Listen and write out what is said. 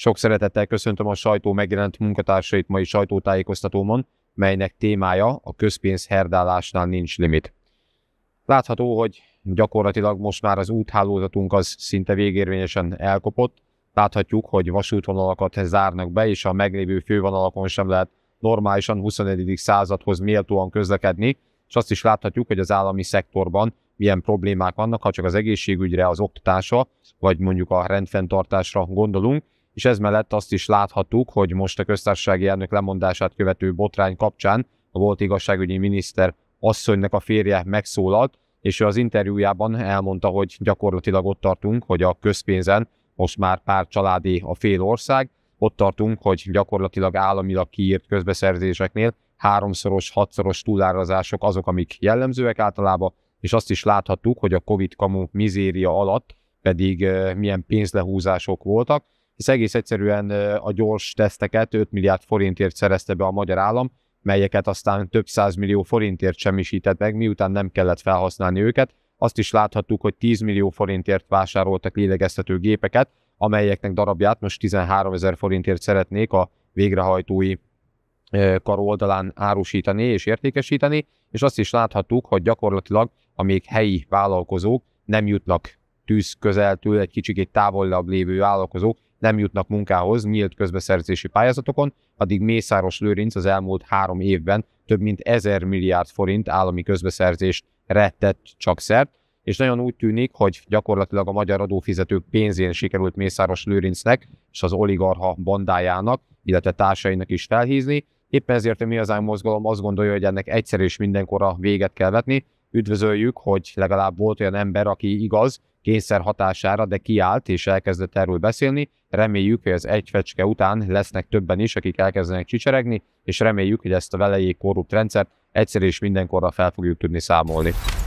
Sok szeretettel köszöntöm a sajtó megjelent munkatársait mai sajtótájékoztatómon, melynek témája a közpénz herdálásnál nincs limit. Látható, hogy gyakorlatilag most már az úthálózatunk az szinte végérvényesen elkopott. Láthatjuk, hogy vasútvonalakat zárnak be, és a meglévő fővonalakon sem lehet normálisan 21. századhoz méltóan közlekedni, és azt is láthatjuk, hogy az állami szektorban milyen problémák vannak, ha csak az egészségügyre, az oktatásra, vagy mondjuk a rendfenntartásra gondolunk, és ez mellett azt is láthattuk, hogy most a köztársasági elnök lemondását követő botrány kapcsán a volt igazságügyi miniszter asszonynak a férje megszólalt, és ő az interjújában elmondta, hogy gyakorlatilag ott tartunk, hogy a közpénzen most már pár családi a fél ország, ott tartunk, hogy gyakorlatilag államilag kiírt közbeszerzéseknél háromszoros, hatszoros túlárazások azok, amik jellemzőek általában, és azt is láthattuk, hogy a Covid kamu mizéria alatt pedig eh, milyen pénzlehúzások voltak, hisz egész egyszerűen a gyors teszteket 5 milliárd forintért szerezte be a magyar állam, melyeket aztán több millió forintért semmisített meg, miután nem kellett felhasználni őket. Azt is láthattuk, hogy 10 millió forintért vásároltak lélegeztető gépeket, amelyeknek darabját most 13 ezer forintért szeretnék a végrehajtói kar oldalán árusítani és értékesíteni, és azt is láthattuk, hogy gyakorlatilag a még helyi vállalkozók nem jutnak tűz közeltől egy kicsikét távolabb lévő vállalkozók nem jutnak munkához nyílt közbeszerzési pályázatokon, addig Mészáros Lőrinc az elmúlt három évben több mint ezer milliárd forint állami közbeszerzést rettett csak szert, és nagyon úgy tűnik, hogy gyakorlatilag a magyar adófizetők pénzén sikerült Mészáros Lőrincnek és az oligarha bandájának, illetve társainak is felhízni. Éppen ezért a Mi az mozgalom azt gondolja, hogy ennek egyszer és mindenkorra véget kell vetni. Üdvözöljük, hogy legalább volt olyan ember, aki igaz, kényszer hatására, de kiállt és elkezdett erről beszélni. Reméljük, hogy az egy fecske után lesznek többen is, akik elkezdenek csicseregni, és reméljük, hogy ezt a velejé korrupt rendszert egyszer és mindenkorra fel fogjuk tudni számolni.